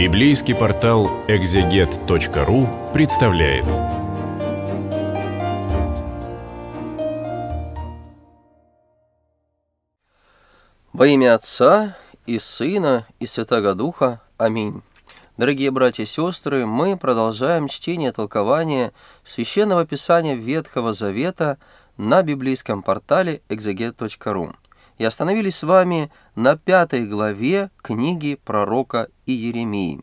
Библейский портал экзегет.ру представляет. Во имя Отца и Сына и Святого Духа. Аминь. Дорогие братья и сестры, мы продолжаем чтение толкования Священного Писания Ветхого Завета на библейском портале экзегет.ру и остановились с вами на пятой главе книги пророка Иеремии.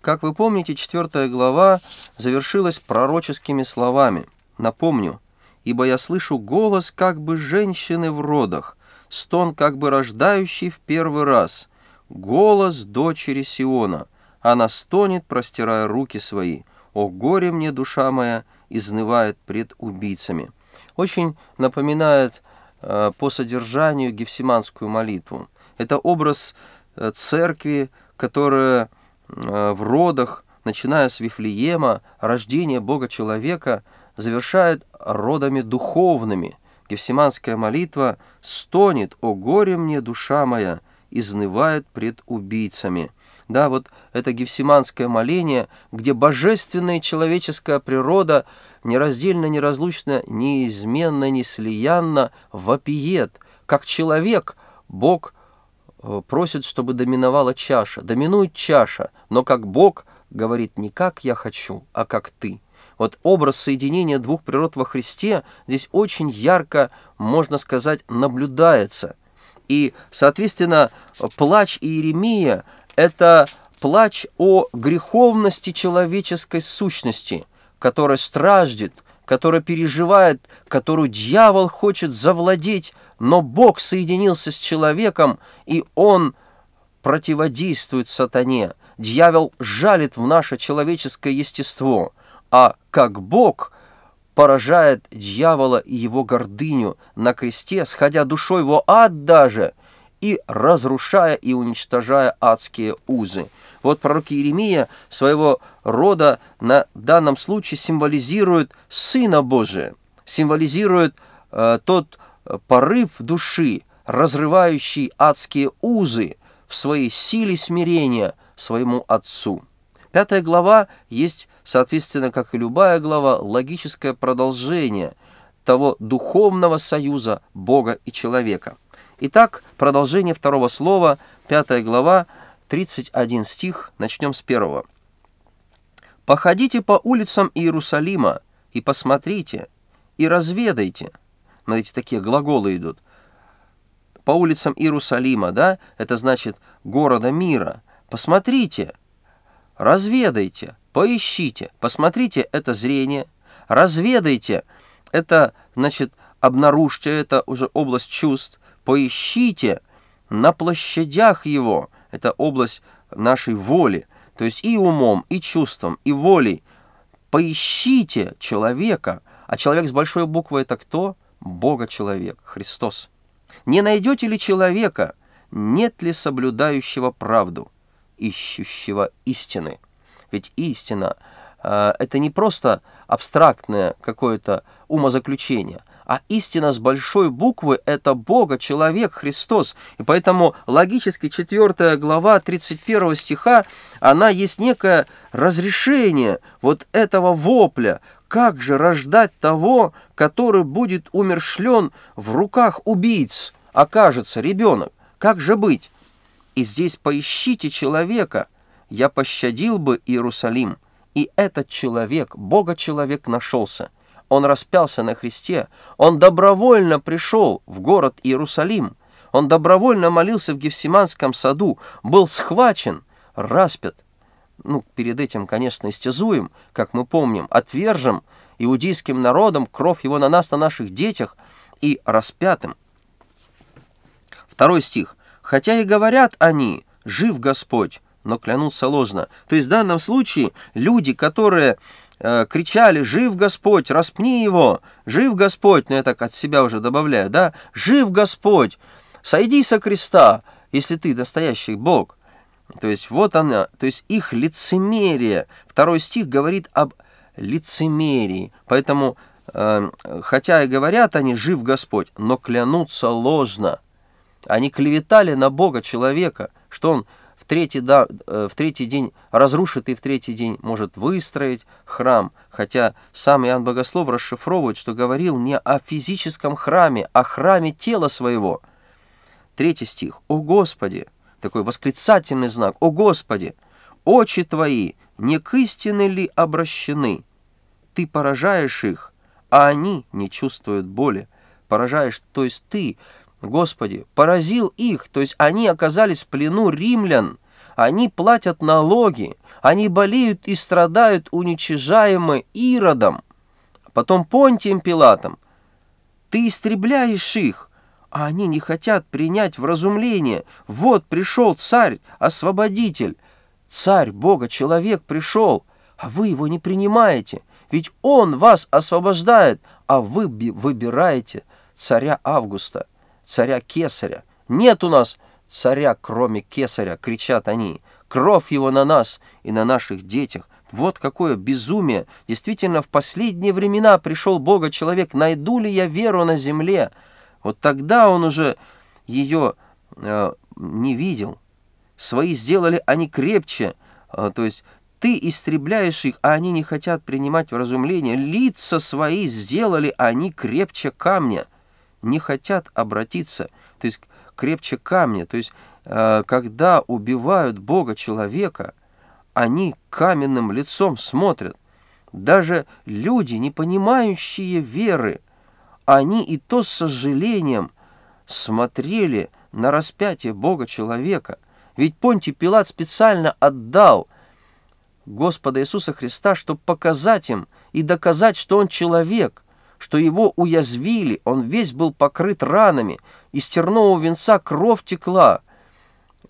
Как вы помните, четвертая глава завершилась пророческими словами. Напомню, «Ибо я слышу голос как бы женщины в родах, стон как бы рождающий в первый раз, голос дочери Сиона. Она стонет, простирая руки свои. О горе мне, душа моя, изнывает пред убийцами». Очень напоминает Э, по содержанию Гефсиманскую молитву. Это образ э, церкви, которая э, в родах, начиная с Вифлеема, рождения Бога человека, завершает родами духовными. Гефсиманская молитва «Стонет, о горе мне, душа моя, изнывает пред убийцами. Да, вот это гефсиманское моление, где божественная человеческая природа нераздельно, неразлучно, неизменно, неслиянно вопиет. Как человек Бог э, просит, чтобы доминовала чаша. Доминует чаша, но как Бог говорит не как я хочу, а как ты. Вот образ соединения двух природ во Христе здесь очень ярко, можно сказать, наблюдается – и, соответственно, плач Иеремия – это плач о греховности человеческой сущности, которая страждет, которая переживает, которую дьявол хочет завладеть, но Бог соединился с человеком, и он противодействует сатане. Дьявол жалит в наше человеческое естество, а как Бог – поражает дьявола и его гордыню на кресте, сходя душой во ад даже и разрушая и уничтожая адские узы. Вот пророк Иеремия своего рода на данном случае символизирует Сына Божия, символизирует э, тот порыв души, разрывающий адские узы в своей силе смирения своему Отцу. Пятая глава есть соответственно, как и любая глава, логическое продолжение того духовного союза Бога и человека. Итак, продолжение второго слова, пятая глава, 31 стих, начнем с первого. «Походите по улицам Иерусалима и посмотрите, и разведайте». Смотрите, такие глаголы идут. «По улицам Иерусалима», да, это значит «города мира». «Посмотрите, разведайте, Поищите, посмотрите это зрение, разведайте, это, значит, обнаружьте, это уже область чувств, поищите на площадях его, это область нашей воли, то есть и умом, и чувством, и волей, поищите человека, а человек с большой буквы это кто? Бога-человек, Христос. Не найдете ли человека, нет ли соблюдающего правду, ищущего истины? Ведь истина э, это не просто абстрактное какое-то умозаключение, а истина с большой буквы – это Бога, человек, Христос. И поэтому логически 4 глава 31 стиха, она есть некое разрешение вот этого вопля. Как же рождать того, который будет умершлен в руках убийц, окажется ребенок? Как же быть? И здесь поищите человека – я пощадил бы Иерусалим, и этот человек, Бога-человек, нашелся. Он распялся на Христе, он добровольно пришел в город Иерусалим, он добровольно молился в Гефсиманском саду, был схвачен, распят. Ну, перед этим, конечно, истязуем, как мы помним, отвержем иудейским народом кровь его на нас, на наших детях и распятым. Второй стих. «Хотя и говорят они, жив Господь, но клянуться ложно. То есть в данном случае люди, которые э, кричали «Жив Господь! Распни его! Жив Господь!» но ну, я так от себя уже добавляю, да? «Жив Господь! Сойди со креста, если ты настоящий Бог!» То есть вот она, то есть их лицемерие. Второй стих говорит об лицемерии. Поэтому, э, хотя и говорят они «Жив Господь!», но клянутся ложно. Они клеветали на Бога человека, что он – третий, да, э, в третий день разрушит и в третий день может выстроить храм. Хотя сам Иоанн Богослов расшифровывает, что говорил не о физическом храме, а храме тела своего. Третий стих. «О Господи!» Такой восклицательный знак. «О Господи! Очи Твои не к истине ли обращены? Ты поражаешь их, а они не чувствуют боли. Поражаешь, то есть Ты, Господи, поразил их, то есть они оказались в плену римлян, они платят налоги, они болеют и страдают уничижаемы Иродом, потом Понтием Пилатом. Ты истребляешь их, а они не хотят принять вразумление. Вот пришел царь, освободитель. Царь Бога, человек пришел, а вы его не принимаете, ведь он вас освобождает, а вы выбираете царя Августа царя-кесаря. Нет у нас царя, кроме кесаря, кричат они. Кровь его на нас и на наших детях. Вот какое безумие! Действительно, в последние времена пришел Бога человек. Найду ли я веру на земле? Вот тогда он уже ее э, не видел. Свои сделали они крепче. Э, то есть ты истребляешь их, а они не хотят принимать в разумление. Лица свои сделали они крепче камня не хотят обратиться, то есть крепче камня. То есть, э, когда убивают Бога человека, они каменным лицом смотрят. Даже люди, не понимающие веры, они и то с сожалением смотрели на распятие Бога человека. Ведь Понтий Пилат специально отдал Господа Иисуса Христа, чтобы показать им и доказать, что Он человек – что его уязвили, он весь был покрыт ранами, из терного венца кровь текла,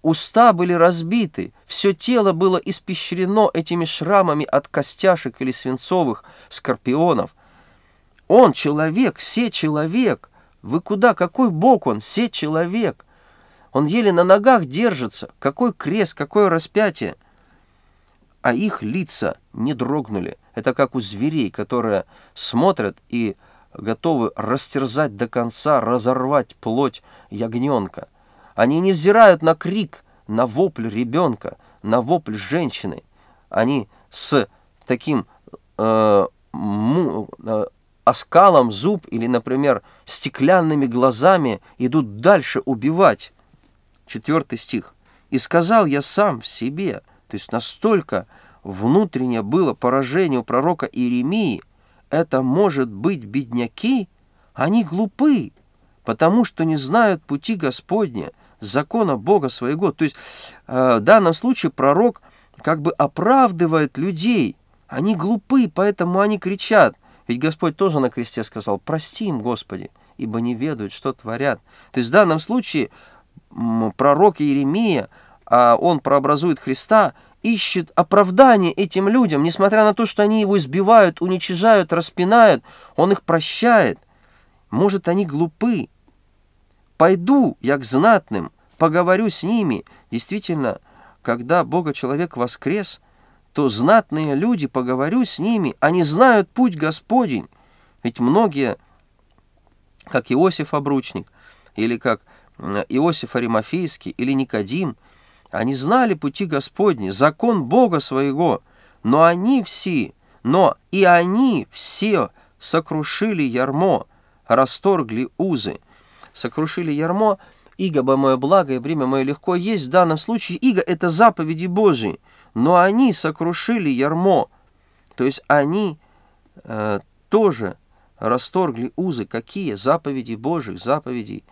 уста были разбиты, все тело было испещрено этими шрамами от костяшек или свинцовых скорпионов. Он человек, все человек. Вы куда, какой бог он, все человек? Он еле на ногах держится, какой крест, какое распятие. А их лица не дрогнули. Это как у зверей, которые смотрят и готовы растерзать до конца, разорвать плоть ягненка. Они не взирают на крик, на вопль ребенка, на вопль женщины. Они с таким э, му, э, оскалом зуб или, например, стеклянными глазами идут дальше убивать. Четвертый стих. «И сказал я сам в себе». То есть настолько внутреннее было поражение у пророка Иеремии, это, может быть, бедняки? Они глупы, потому что не знают пути Господня, закона Бога своего. То есть э, в данном случае пророк как бы оправдывает людей. Они глупы, поэтому они кричат. Ведь Господь тоже на кресте сказал, прости им, Господи, ибо не ведают, что творят. То есть в данном случае пророк Иеремия, а он прообразует Христа, ищет оправдание этим людям, несмотря на то, что они его избивают, уничижают, распинают, он их прощает. Может, они глупы. Пойду я к знатным, поговорю с ними. Действительно, когда Бога человек воскрес, то знатные люди, поговорю с ними, они знают путь Господень. Ведь многие, как Иосиф Обручник, или как э, Иосиф Аримофейский, или Никодим – они знали пути Господни, закон Бога своего, но они все, но и они все сокрушили ярмо, расторгли узы. Сокрушили ярмо, иго мое благо и время мое легко есть. В данном случае иго — это заповеди Божии, но они сокрушили ярмо. То есть они э, тоже расторгли узы. Какие заповеди Божьих, заповеди,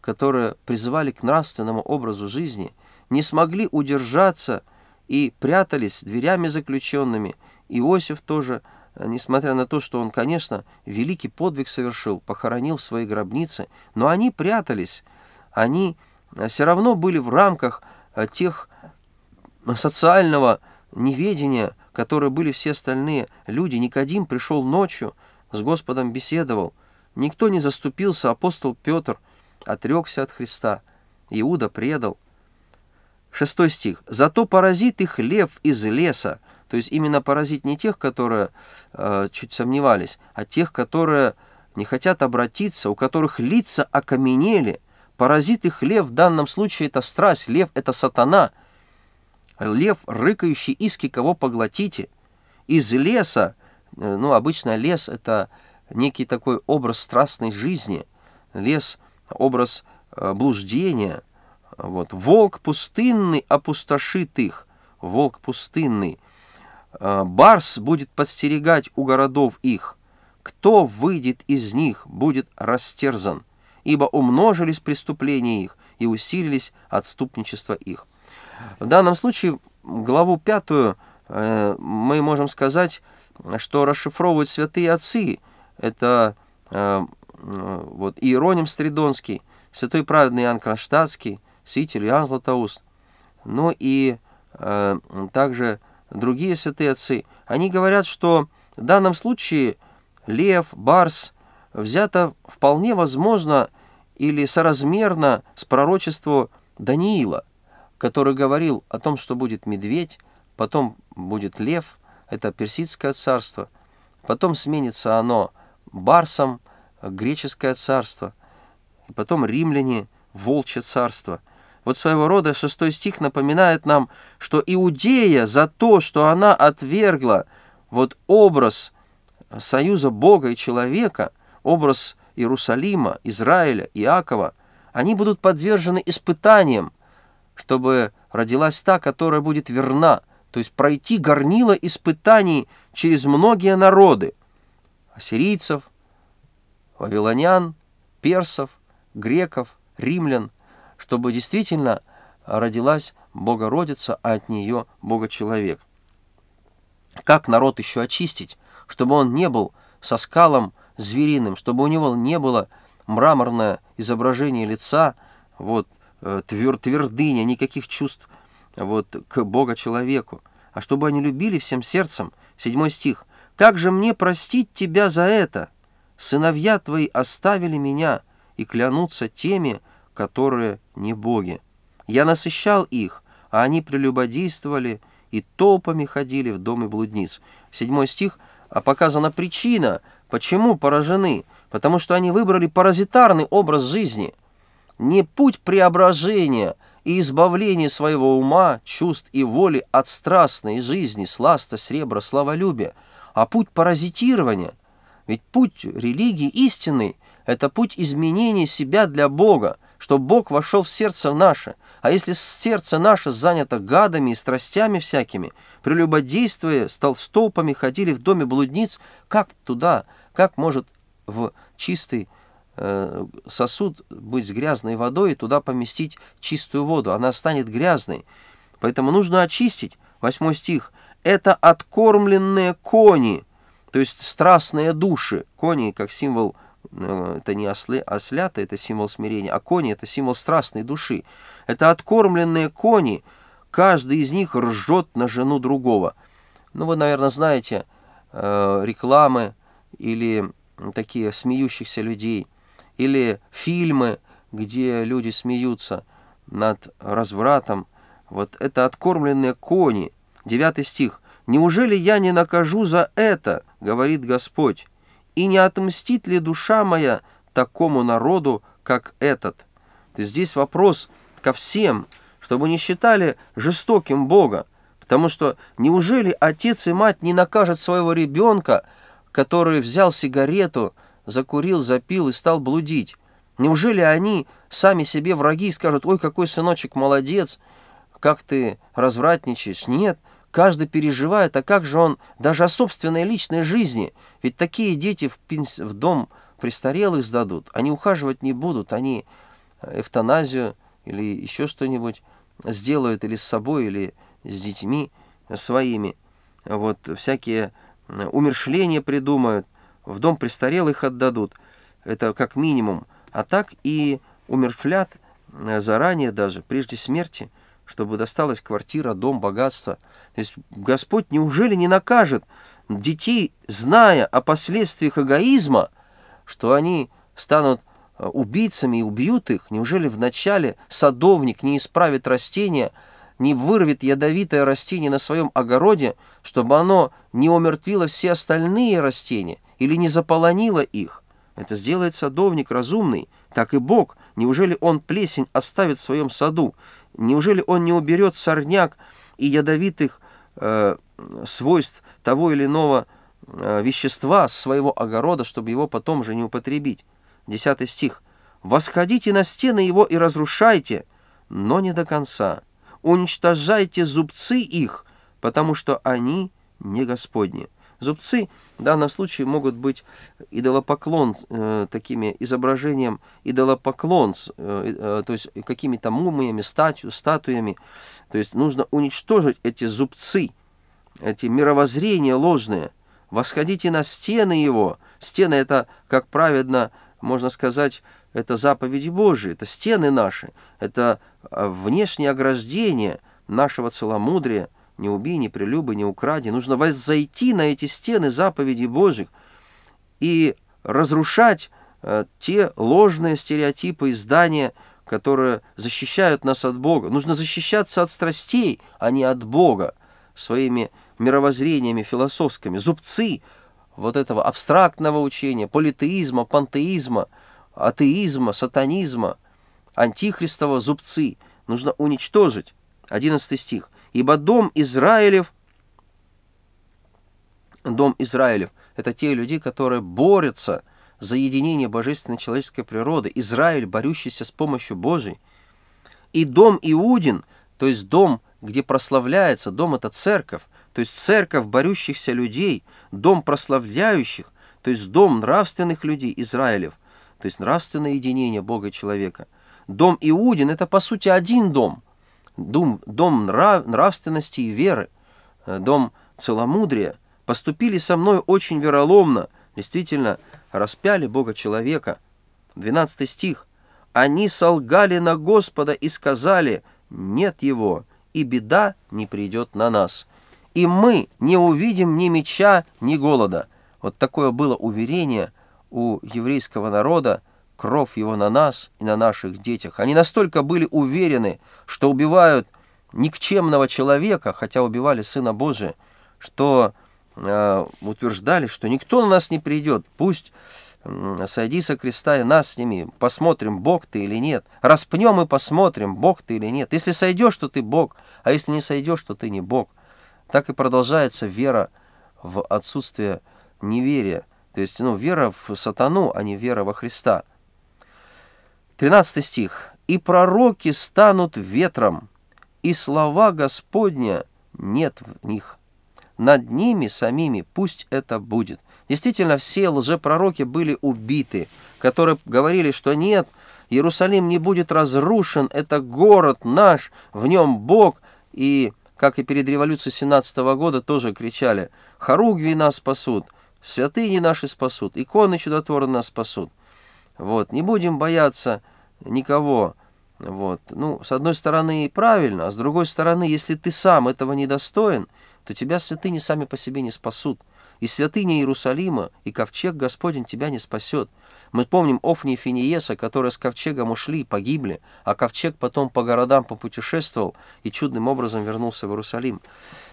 которые призывали к нравственному образу жизни — не смогли удержаться и прятались дверями заключенными. Иосиф тоже, э, несмотря на то, что он, конечно, великий подвиг совершил, похоронил свои гробницы но они прятались, они э, все равно были в рамках э, тех социального неведения, которые были все остальные люди. Никодим пришел ночью, с Господом беседовал. Никто не заступился, апостол Петр отрекся от Христа. Иуда предал. Шестой стих. «Зато поразит их лев из леса». То есть именно поразит не тех, которые э, чуть сомневались, а тех, которые не хотят обратиться, у которых лица окаменели. Поразит их лев, в данном случае это страсть, лев это сатана. Лев, рыкающий иски, кого поглотите. Из леса, э, ну обычно лес это некий такой образ страстной жизни, лес образ э, блуждения – вот. Волк пустынный опустошит их. Волк пустынный. А, Барс будет подстерегать у городов их. Кто выйдет из них, будет растерзан, ибо умножились преступления их и усилились отступничество их. В данном случае главу пятую э, мы можем сказать, что расшифровывают святые отцы. Это э, э, вот Иероним Стридонский, святой праведный Иоанн Кронштадтский, Сить Ильян Златоуст, но ну и э, также другие святые отцы, они говорят, что в данном случае лев, барс взято вполне возможно или соразмерно с пророчеству Даниила, который говорил о том, что будет медведь, потом будет лев, это персидское царство, потом сменится оно барсом, греческое царство, и потом римляне, волчье царство – вот своего рода шестой стих напоминает нам, что Иудея за то, что она отвергла вот образ союза Бога и человека, образ Иерусалима, Израиля, Иакова, они будут подвержены испытаниям, чтобы родилась та, которая будет верна, то есть пройти горнило испытаний через многие народы, ассирийцев, вавилонян, персов, греков, римлян – чтобы действительно родилась Богородица, а от нее Богочеловек. Как народ еще очистить, чтобы он не был со скалом звериным, чтобы у него не было мраморное изображение лица, вот, э, твер, твердыня, никаких чувств вот, к Бога-человеку, а чтобы они любили всем сердцем. Седьмой стих. «Как же мне простить тебя за это? Сыновья твои оставили меня и клянутся теми, которые не боги. Я насыщал их, а они прелюбодействовали и толпами ходили в доме блудниц. Седьмой стих. А показана причина, почему поражены, потому что они выбрали паразитарный образ жизни. Не путь преображения и избавления своего ума, чувств и воли от страстной жизни, сласта, сребра, славолюбия, а путь паразитирования. Ведь путь религии истинный – это путь изменения себя для Бога, что Бог вошел в сердце наше, а если сердце наше занято гадами и страстями всякими, прелюбодействуя, стал столпами ходили в доме блудниц, как туда, как может в чистый э, сосуд быть с грязной водой и туда поместить чистую воду, она станет грязной. Поэтому нужно очистить, 8 стих, это откормленные кони, то есть страстные души, кони как символ Эм, это не ослы, ослята, а это символ смирения, а кони — это символ страстной души. Это откормленные кони, каждый из них ржет на жену другого. Ну, вы, наверное, знаете э, рекламы или такие смеющихся людей, или фильмы, где люди смеются над развратом. Вот это откормленные кони. Девятый стих. «Неужели я не накажу за это, говорит Господь?» и не отмстит ли душа моя такому народу, как этот? То есть здесь вопрос ко всем, чтобы не считали жестоким Бога, потому что неужели отец и мать не накажут своего ребенка, который взял сигарету, закурил, запил и стал блудить? Неужели они сами себе враги и скажут, ой, какой сыночек молодец, как ты развратничаешь? Нет, Каждый переживает, а как же он даже о собственной личной жизни? Ведь такие дети в, пенс... в дом престарелых сдадут. Они ухаживать не будут, они э, эвтаназию или еще что-нибудь сделают или с собой, или с детьми своими. Вот всякие э, умершления придумают, в дом престарелых отдадут. Это как минимум. А так и умерфлят э, заранее даже, прежде смерти, чтобы досталась квартира, дом, богатство. То есть Господь неужели не накажет детей, зная о последствиях эгоизма, что они станут э, убийцами и убьют их? Неужели вначале садовник не исправит растения, не вырвет ядовитое растение на своем огороде, чтобы оно не умертвило все остальные растения или не заполонило их? Это сделает садовник разумный, так и Бог. Неужели он плесень оставит в своем саду? Неужели он не уберет сорняк и ядовитых э, свойств того или иного э, вещества с своего огорода, чтобы его потом же не употребить? Десятый стих. «Восходите на стены его и разрушайте, но не до конца. Уничтожайте зубцы их, потому что они не Господни». Зубцы в данном случае могут быть идолопоклон, э, такими изображением идолопоклон, э, э, то есть какими-то мумиями, статью, статуями. То есть нужно уничтожить эти зубцы, эти мировоззрения ложные. Восходите на стены его. Стены это, как праведно можно сказать, это заповеди Божии, это стены наши, это э, внешнее ограждение нашего целомудрия – не убей, не прелюбы, не укради. Нужно воззайти на эти стены заповедей Божьих и разрушать э, те ложные стереотипы и здания, которые защищают нас от Бога. Нужно защищаться от страстей, а не от Бога, своими мировоззрениями философскими. Зубцы вот этого абстрактного учения, политеизма, пантеизма, атеизма, сатанизма, антихристового. зубцы нужно уничтожить. 11 стих ибо дом Израилев, дом Израилев, это те люди, которые борются за единение божественной человеческой природы, Израиль, борющийся с помощью Божией, и дом Иудин, то есть дом, где прославляется, дом это церковь, то есть церковь борющихся людей, дом прославляющих, то есть дом нравственных людей, Израилев, то есть нравственное единение Бога и человека. Дом Иудин – это, по сути, один дом – дом, дом нрав, нравственности и веры, э, дом целомудрия, поступили со мной очень вероломно, действительно, распяли Бога человека. 12 стих. «Они солгали на Господа и сказали, нет Его, и беда не придет на нас. И мы не увидим ни меча, ни голода». Вот такое было уверение у еврейского народа, кровь его на нас и на наших детях. Они настолько были уверены, что убивают никчемного человека, хотя убивали Сына Божия, что э, утверждали, что никто на нас не придет, пусть э, сойди со креста и нас сними, посмотрим, Бог ты или нет, распнем и посмотрим, Бог ты или нет. Если сойдешь, то ты Бог, а если не сойдешь, то ты не Бог. Так и продолжается вера в отсутствие неверия. То есть ну, вера в сатану, а не вера во Христа. 13 стих. «И пророки станут ветром, и слова Господня нет в них. Над ними самими пусть это будет». Действительно, все лжепророки были убиты, которые говорили, что нет, Иерусалим не будет разрушен, это город наш, в нем Бог. И, как и перед революцией 17 -го года, тоже кричали, Харугви нас спасут, святыни наши спасут, иконы чудотворные нас спасут. Вот, не будем бояться никого. Вот, ну, с одной стороны, правильно, а с другой стороны, если ты сам этого не достоин, то тебя святыни сами по себе не спасут. И святыня Иерусалима, и ковчег Господень тебя не спасет. Мы помним Офни и Финиеса, которые с ковчегом ушли и погибли, а ковчег потом по городам попутешествовал и чудным образом вернулся в Иерусалим.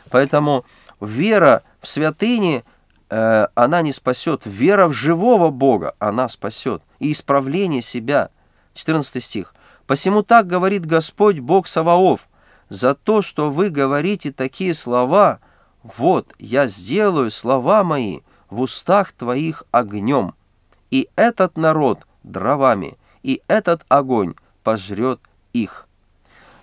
Поэтому вера в святыни – э, она не спасет. Вера в живого Бога она спасет. И исправление себя. 14 стих. «Посему так говорит Господь Бог Саваоф, за то, что вы говорите такие слова, вот я сделаю слова мои в устах твоих огнем, и этот народ дровами, и этот огонь пожрет их».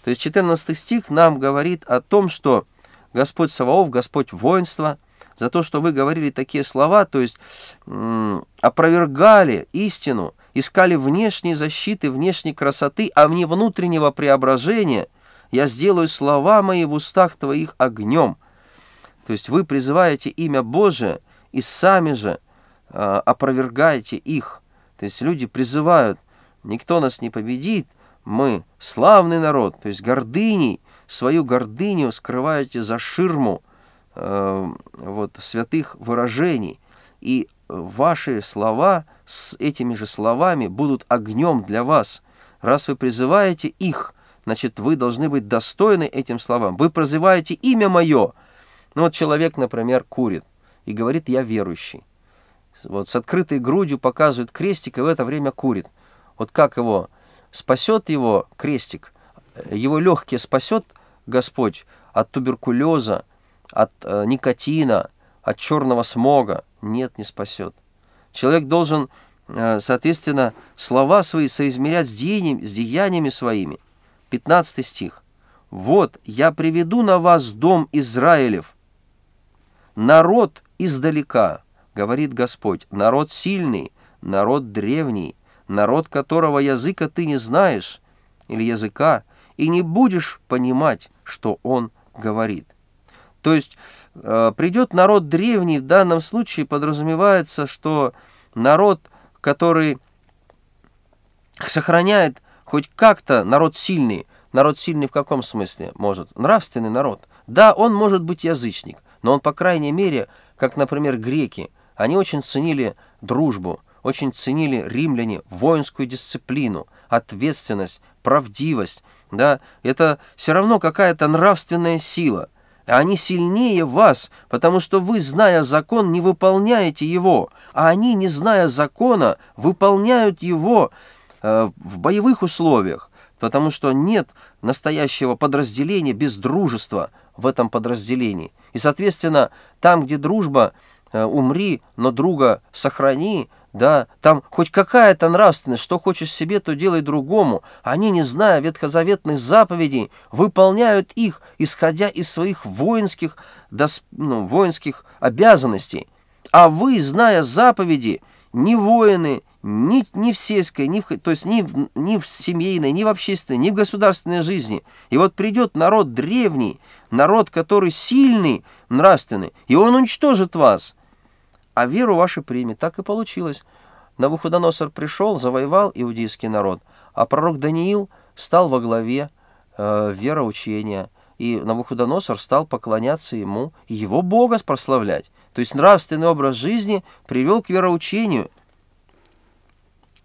То есть 14 стих нам говорит о том, что Господь Саваоф, Господь воинства – за то, что вы говорили такие слова, то есть опровергали истину, искали внешней защиты, внешней красоты, а вне внутреннего преображения, я сделаю слова мои в устах твоих огнем. То есть вы призываете имя Божие и сами же а, опровергаете их. То есть люди призывают, никто нас не победит, мы славный народ, то есть гордыней, свою гордыню скрываете за ширму, Э, вот, святых выражений, и ваши слова с этими же словами будут огнем для вас. Раз вы призываете их, значит, вы должны быть достойны этим словам. Вы прозываете имя мое. Ну вот человек, например, курит и говорит, я верующий. Вот с открытой грудью показывает крестик и в это время курит. Вот как его спасет его крестик, его легкие спасет Господь от туберкулеза, от э, никотина, от черного смога. Нет, не спасет. Человек должен, э, соответственно, слова свои соизмерять с, деянием, с деяниями своими. 15 стих. «Вот я приведу на вас дом Израилев, народ издалека, говорит Господь, народ сильный, народ древний, народ которого языка ты не знаешь, или языка, и не будешь понимать, что он говорит. То есть э, придет народ древний, в данном случае подразумевается, что народ, который сохраняет хоть как-то народ сильный, народ сильный в каком смысле может? Нравственный народ. Да, он может быть язычник, но он, по крайней мере, как, например, греки, они очень ценили дружбу, очень ценили римляне воинскую дисциплину, ответственность, правдивость, да, это все равно какая-то нравственная сила. Они сильнее вас, потому что вы, зная закон, не выполняете его, а они, не зная закона, выполняют его э, в боевых условиях, потому что нет настоящего подразделения без дружества в этом подразделении. И, соответственно, там, где дружба, э, умри, но друга сохрани – да, там хоть какая-то нравственность, что хочешь себе, то делай другому. Они, не зная ветхозаветных заповедей, выполняют их, исходя из своих воинских, досп... ну, воинских обязанностей. А вы, зная заповеди, не воины, ни, ни в сельской, ни в, то есть ни, в, ни в семейной, ни в общественной, ни в государственной жизни. И вот придет народ древний, народ, который сильный, нравственный, и он уничтожит вас а веру вашу примет. Так и получилось. Навуходоносор пришел, завоевал иудейский народ, а пророк Даниил стал во главе э, вероучения, и Навуходоносор стал поклоняться ему и его Бога прославлять. То есть нравственный образ жизни привел к вероучению.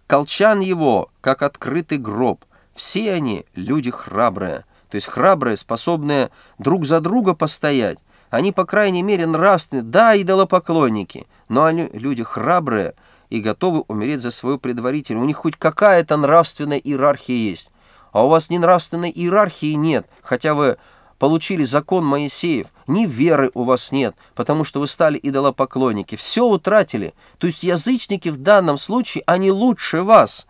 Колчан его, как открытый гроб, все они люди храбрые, то есть храбрые, способные друг за друга постоять. Они, по крайней мере, нравственные, да, идолопоклонники – но они люди храбрые и готовы умереть за свою предварителя. У них хоть какая-то нравственная иерархия есть. А у вас ни нравственной иерархии нет, хотя вы получили закон Моисеев, ни веры у вас нет, потому что вы стали идолопоклонники. Все утратили. То есть язычники в данном случае, они лучше вас.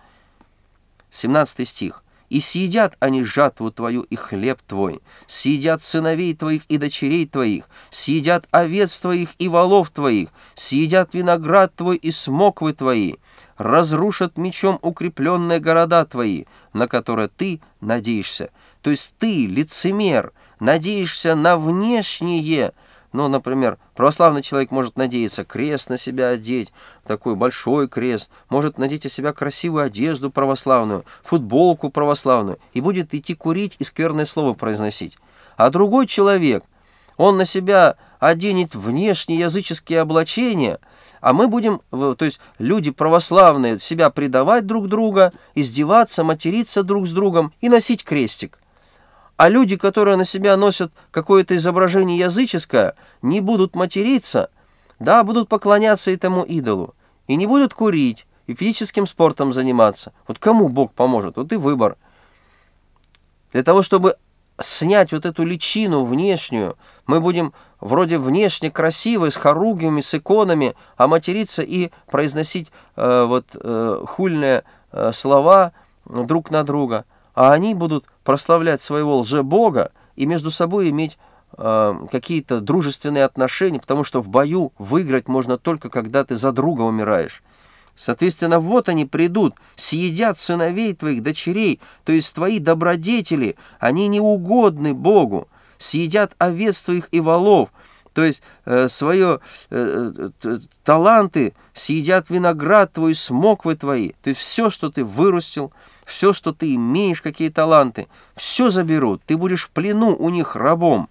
17 стих. И съедят они жатву твою и хлеб твой, съедят сыновей твоих и дочерей твоих, съедят овец твоих и волов твоих, съедят виноград твой и смоквы твои, разрушат мечом укрепленные города твои, на которые ты надеешься. То есть ты, лицемер, надеешься на внешнее, ну, например, православный человек может надеяться крест на себя одеть, такой большой крест, может надеть на себя красивую одежду православную, футболку православную, и будет идти курить и скверное слово произносить. А другой человек, он на себя оденет внешние языческие облачения, а мы будем, то есть люди православные, себя предавать друг друга, издеваться, материться друг с другом и носить крестик. А люди, которые на себя носят какое-то изображение языческое, не будут материться, да, будут поклоняться этому идолу, и не будут курить, и физическим спортом заниматься. Вот кому Бог поможет? Вот и выбор. Для того, чтобы снять вот эту личину внешнюю, мы будем вроде внешне красивы, с хоругвями, с иконами, а материться и произносить э, вот э, хульные э, слова друг на друга. А они будут прославлять своего лже бога и между собой иметь э, какие-то дружественные отношения, потому что в бою выиграть можно только, когда ты за друга умираешь. Соответственно, вот они придут, съедят сыновей твоих дочерей, то есть твои добродетели, они неугодны Богу, съедят овец твоих и волов, то есть э, свое э, э таланты съедят виноград твой, смоквы твои. То есть все, что ты вырастил, все, что ты имеешь, какие таланты, все заберут. Ты будешь в плену у них рабом.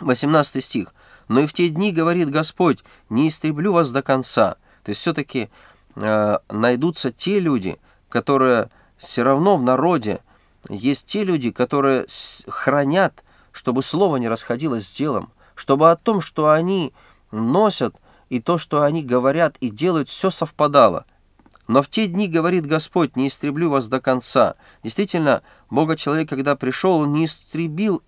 18 стих. «Но и в те дни, — говорит Господь, — не истреблю вас до конца». То есть все-таки э, найдутся те люди, которые все равно в народе, есть те люди, которые хранят чтобы слово не расходилось с делом, чтобы о том, что они носят, и то, что они говорят и делают, все совпадало. Но в те дни, говорит Господь, не истреблю вас до конца. Действительно, Бога человек, когда пришел, он не истребил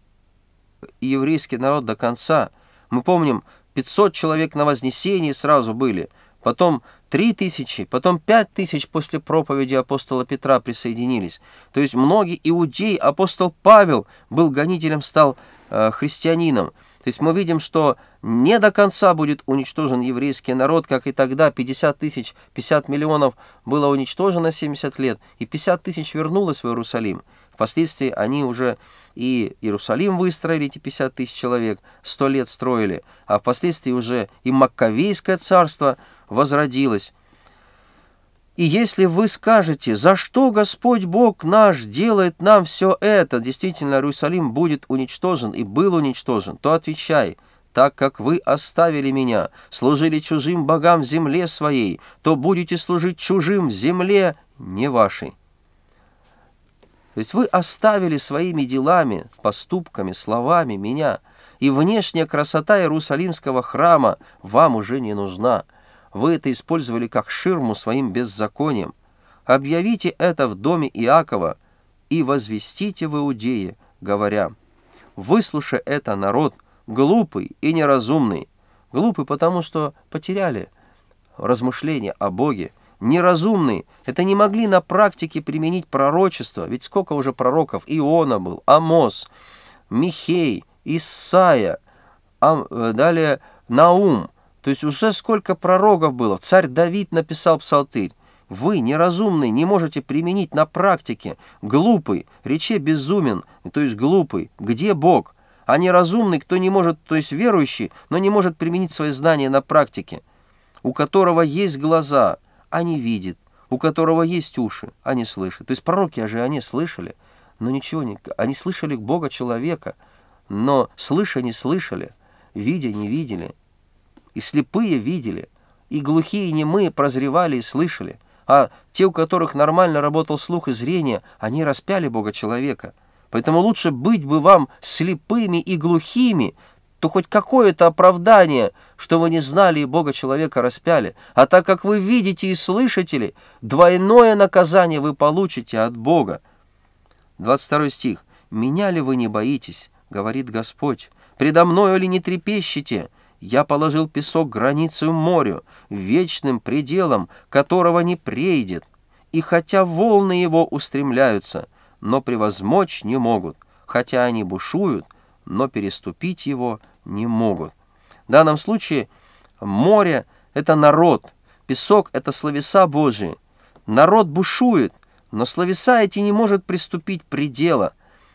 еврейский народ до конца. Мы помним, 500 человек на Вознесении сразу были, потом Три тысячи, потом пять тысяч после проповеди апостола Петра присоединились. То есть многие иудеи, апостол Павел был гонителем, стал э, христианином. То есть мы видим, что не до конца будет уничтожен еврейский народ, как и тогда 50 тысяч, 50 миллионов было уничтожено 70 лет, и 50 тысяч вернулось в Иерусалим. Впоследствии они уже и Иерусалим выстроили, эти 50 тысяч человек, 100 лет строили, а впоследствии уже и Маккавейское царство – возродилась. И если вы скажете, за что Господь Бог наш делает нам все это, действительно, Иерусалим будет уничтожен и был уничтожен, то отвечай, так как вы оставили меня, служили чужим богам в земле своей, то будете служить чужим в земле не вашей. То есть вы оставили своими делами, поступками, словами меня, и внешняя красота Иерусалимского храма вам уже не нужна – вы это использовали как ширму своим беззаконием. Объявите это в доме Иакова и возвестите в Иудее, говоря, «Выслушай это, народ, глупый и неразумный». Глупый, потому что потеряли размышления о Боге. Неразумный, это не могли на практике применить пророчество, ведь сколько уже пророков Иона был, Амос, Михей, Исаия, а, э, далее Наум. То есть уже сколько пророков было. Царь Давид написал псалтырь. Вы, неразумный, не можете применить на практике. Глупый, рече безумен, то есть глупый. Где Бог? А неразумный, кто не может, то есть верующий, но не может применить свои знания на практике. У которого есть глаза, а не видит. У которого есть уши, а не слышит. То есть пророки а же они слышали, но ничего не... Они слышали Бога человека, но слыша не слышали, видя не видели и слепые видели, и глухие и немые прозревали и слышали, а те, у которых нормально работал слух и зрение, они распяли Бога-человека. Поэтому лучше быть бы вам слепыми и глухими, то хоть какое-то оправдание, что вы не знали и Бога человека распяли. А так как вы видите и слышите, двойное наказание вы получите от Бога. 22 стих. «Меня ли вы не боитесь, — говорит Господь, — предо мною ли не трепещете?» Я положил песок границу морю, вечным пределом, которого не прейдет. И хотя волны его устремляются, но превозмочь не могут, хотя они бушуют, но переступить его не могут. В данном случае море — это народ, песок — это словеса Божии. Народ бушует, но словеса эти не может приступить предела.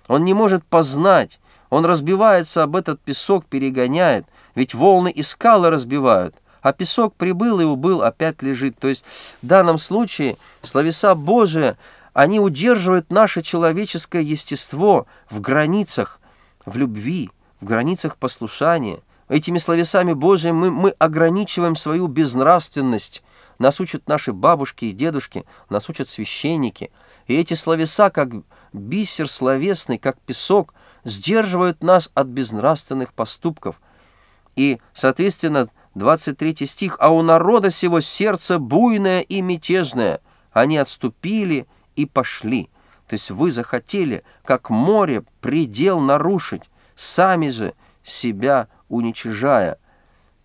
Он не может познать, он разбивается об этот песок, перегоняет — ведь волны и скалы разбивают, а песок прибыл и убыл, опять лежит. То есть в данном случае словеса Божие они удерживают наше человеческое естество в границах, в любви, в границах послушания. Этими словесами Божьими мы, мы ограничиваем свою безнравственность. Нас учат наши бабушки и дедушки, нас учат священники. И эти словеса, как бисер словесный, как песок, сдерживают нас от безнравственных поступков – и, соответственно, 23 стих, «А у народа сего сердце буйное и мятежное, они отступили и пошли». То есть вы захотели, как море, предел нарушить, сами же себя уничижая.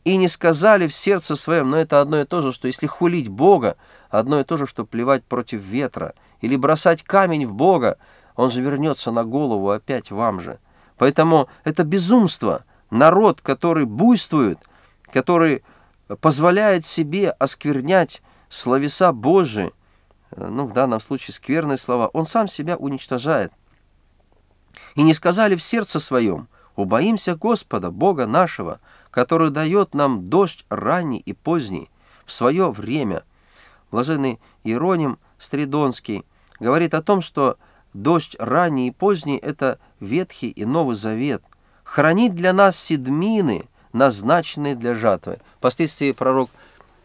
И не сказали в сердце своем, но это одно и то же, что если хулить Бога, одно и то же, что плевать против ветра, или бросать камень в Бога, он же вернется на голову опять вам же. Поэтому это безумство — народ, который буйствует, который позволяет себе осквернять словеса Божии, э, ну, в данном случае скверные слова, он сам себя уничтожает. «И не сказали в сердце своем, убоимся Господа, Бога нашего, который дает нам дождь ранний и поздний, в свое время». Блаженный Иероним Стридонский говорит о том, что дождь ранний и поздний – это Ветхий и Новый Завет – хранит для нас седмины, назначенные для жатвы. Впоследствии пророк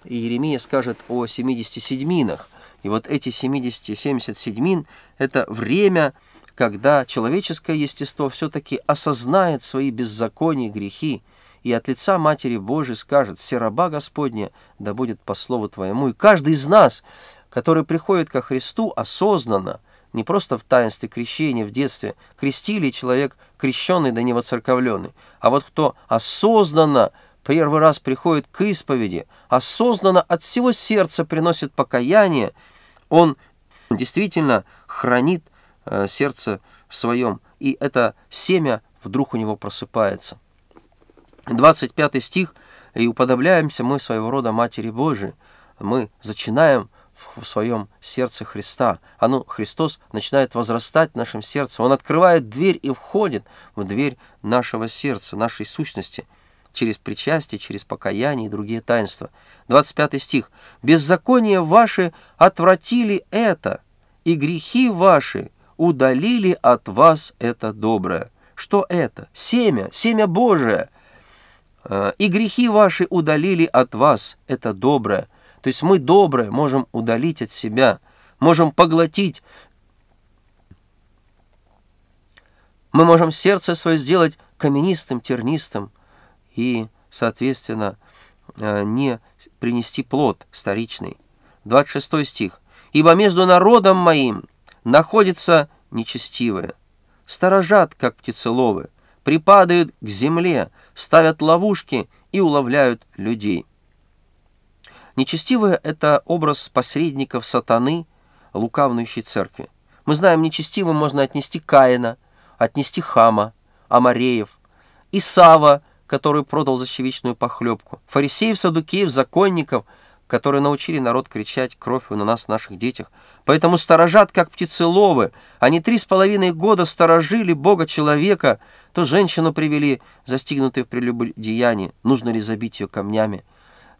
Иеремия скажет о 70 седьминах. И вот эти 70, 70 седьмин – это время, когда человеческое естество все-таки осознает свои беззакония и грехи, и от лица Матери Божией скажет «Сераба Господня, да будет по слову Твоему». И каждый из нас, который приходит ко Христу осознанно – не просто в таинстве крещения в детстве, крестили человек крещенный да невоцерковленный, а вот кто осознанно первый раз приходит к исповеди, осознанно от всего сердца приносит покаяние, он действительно хранит э, сердце в своем, и это семя вдруг у него просыпается. 25 стих, и уподобляемся мы своего рода Матери Божией, мы зачинаем в своем сердце Христа. Оно, а ну, Христос, начинает возрастать в нашем сердце. Он открывает дверь и входит в дверь нашего сердца, нашей сущности, через причастие, через покаяние и другие таинства. 25 стих. «Беззаконие ваши отвратили это, и грехи ваши удалили от вас это доброе». Что это? Семя, семя Божие. «Э, «И грехи ваши удалили от вас это доброе» То есть мы доброе можем удалить от себя, можем поглотить. Мы можем сердце свое сделать каменистым, тернистым и, соответственно, э, не принести плод старичный. 26 стих. «Ибо между народом моим находятся нечестивые, сторожат, как птицеловы, припадают к земле, ставят ловушки и уловляют людей». Нечестивое — это образ посредников сатаны, лукавнущей церкви. Мы знаем, нечестивым можно отнести Каина, отнести Хама, Амареев, Исава, который продал защевичную похлебку, фарисеев, садукеев, законников, которые научили народ кричать кровью на нас, наших детях. Поэтому сторожат, как птицеловы. Они три с половиной года сторожили Бога-человека, то женщину привели, застигнутую в прелюбодеянии, нужно ли забить ее камнями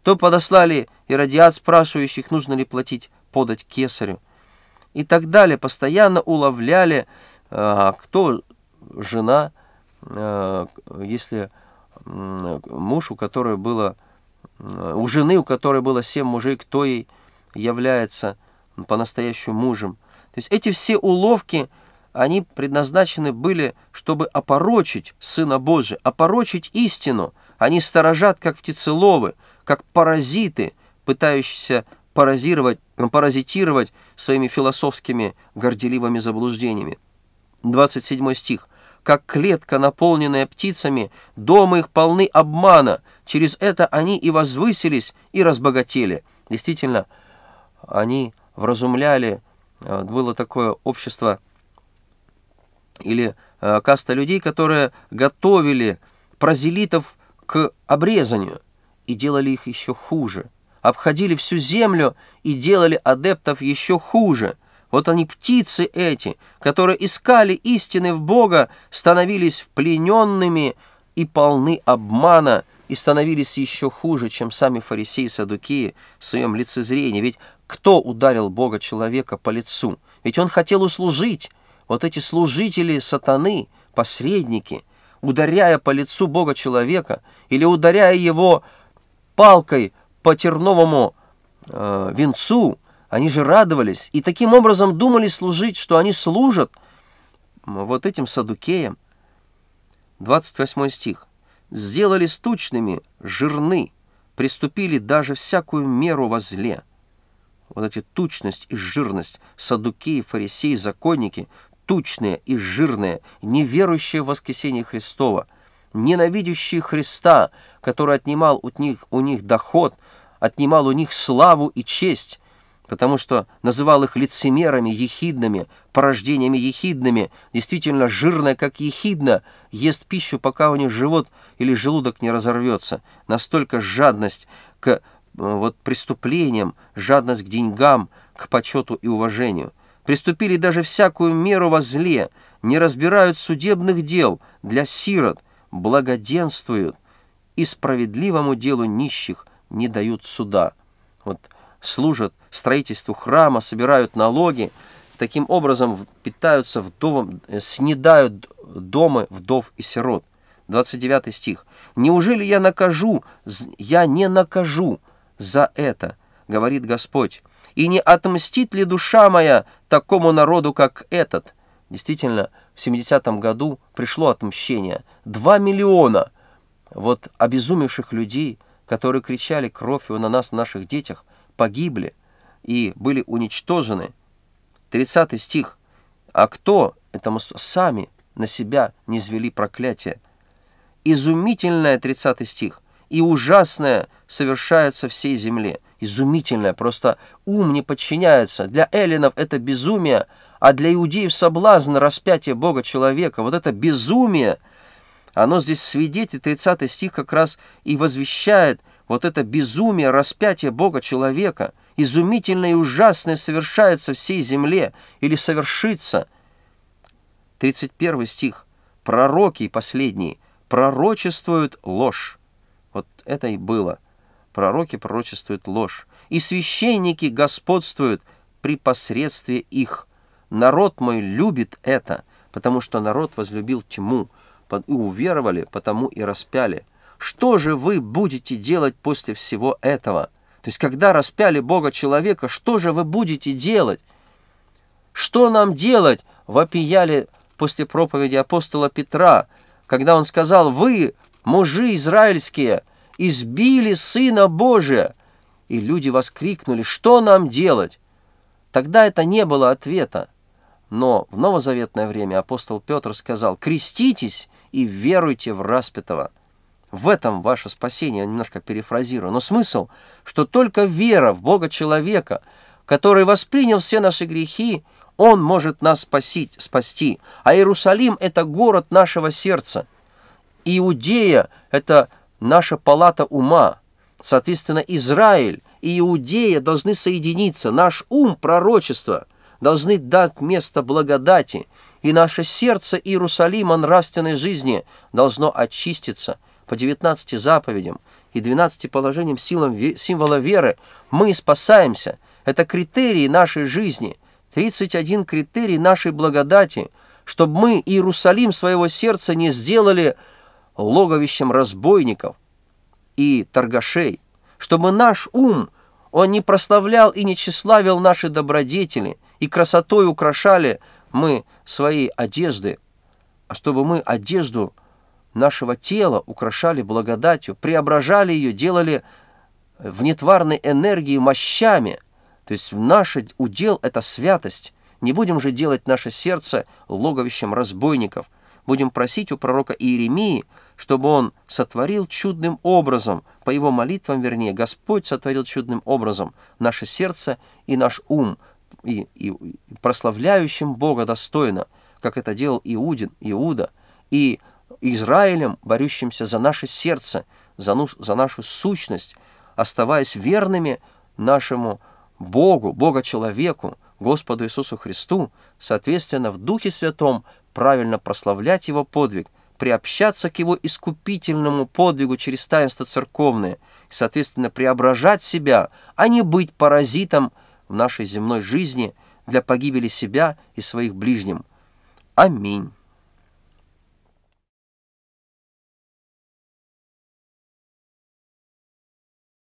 то подослали иродиат спрашивающих, нужно ли платить, подать кесарю. И так далее. Постоянно уловляли, а, кто жена, а, если муж, у которой было, у жены, у которой было семь мужей, кто ей является по-настоящему мужем. То есть эти все уловки, они предназначены были, чтобы опорочить Сына Божия, опорочить истину. Они сторожат, как птицеловы, как паразиты, пытающиеся паразировать, паразитировать своими философскими горделивыми заблуждениями. 27 стих. «Как клетка, наполненная птицами, дома их полны обмана, через это они и возвысились, и разбогатели». Действительно, они вразумляли, э, было такое общество или э, каста людей, которые готовили прозелитов к обрезанию – и делали их еще хуже. Обходили всю землю и делали адептов еще хуже. Вот они, птицы эти, которые искали истины в Бога, становились плененными и полны обмана, и становились еще хуже, чем сами фарисеи и садукии в своем лицезрении. Ведь кто ударил Бога человека по лицу? Ведь он хотел услужить. Вот эти служители сатаны, посредники, ударяя по лицу Бога человека или ударяя его палкой по терновому э, венцу, они же радовались и таким образом думали служить, что они служат вот этим садукеям. 28 стих. сделали тучными, жирны, приступили даже всякую меру во зле». Вот эти тучность и жирность, садукеи, фарисеи, законники, тучные и жирные, неверующие в воскресение Христова – ненавидящие Христа, который отнимал у них, у них доход, отнимал у них славу и честь, потому что называл их лицемерами, ехидными, порождениями ехидными, действительно жирная, как ехидна, ест пищу, пока у них живот или желудок не разорвется. Настолько жадность к э, вот, преступлениям, жадность к деньгам, к почету и уважению. Приступили даже всякую меру во зле, не разбирают судебных дел для сирот, благоденствуют и справедливому делу нищих не дают суда. Вот служат строительству храма, собирают налоги, таким образом питаются вдовом, э, снедают дома вдов и сирот. 29 стих. «Неужели я накажу, я не накажу за это, говорит Господь, и не отмстит ли душа моя такому народу, как этот?» Действительно, в 70-м году пришло отмщение. 2 миллиона! Вот обезумевших людей, которые кричали кровью на нас, на наших детях, погибли и были уничтожены. 30 стих. А кто это мы сами на себя не звели проклятие? Изумительное 30 стих. И ужасное совершается всей земле. Изумительное, просто ум не подчиняется. Для эллинов это безумие – а для иудеев соблазн распятие Бога человека, вот это безумие, оно здесь свидетель, 30 стих как раз и возвещает вот это безумие распятие Бога человека, изумительное и ужасное совершается всей земле или совершится. 31 стих. Пророки последние пророчествуют ложь. Вот это и было. Пророки пророчествуют ложь. И священники господствуют при посредстве их. Народ мой любит это, потому что народ возлюбил тьму, и уверовали, потому и распяли. Что же вы будете делать после всего этого? То есть, когда распяли Бога человека, что же вы будете делать? Что нам делать? Вопияли после проповеди апостола Петра, когда он сказал, «Вы, мужи израильские, избили Сына Божия!» И люди воскликнули, «Что нам делать?» Тогда это не было ответа. Но в новозаветное время апостол Петр сказал «креститесь и веруйте в распятого». В этом ваше спасение, я немножко перефразирую, но смысл, что только вера в Бога человека, который воспринял все наши грехи, он может нас спасить, спасти. А Иерусалим – это город нашего сердца. Иудея – это наша палата ума. Соответственно, Израиль и Иудея должны соединиться. Наш ум – пророчество – должны дать место благодати, и наше сердце Иерусалима нравственной жизни должно очиститься по 19 заповедям и 12 положениям силам символа веры. Мы спасаемся. Это критерии нашей жизни, 31 критерий нашей благодати, чтобы мы Иерусалим своего сердца не сделали логовищем разбойников и торгашей, чтобы наш ум – он не прославлял и не тщеславил наши добродетели, и красотой украшали мы свои одежды, а чтобы мы одежду нашего тела украшали благодатью, преображали ее, делали в нетварной энергии мощами. То есть наш удел — это святость. Не будем же делать наше сердце логовищем разбойников. Будем просить у пророка Иеремии, чтобы он сотворил чудным образом, по его молитвам, вернее, Господь сотворил чудным образом наше сердце и наш ум — и, и прославляющим Бога достойно, как это делал Иудин, Иуда, и Израилем, борющимся за наше сердце, за, ну, за нашу сущность, оставаясь верными нашему Богу, Бога-человеку, Господу Иисусу Христу, соответственно, в Духе Святом правильно прославлять Его подвиг, приобщаться к Его искупительному подвигу через таинство церковное, соответственно, преображать себя, а не быть паразитом, в нашей земной жизни для погибели себя и своих ближним. Аминь.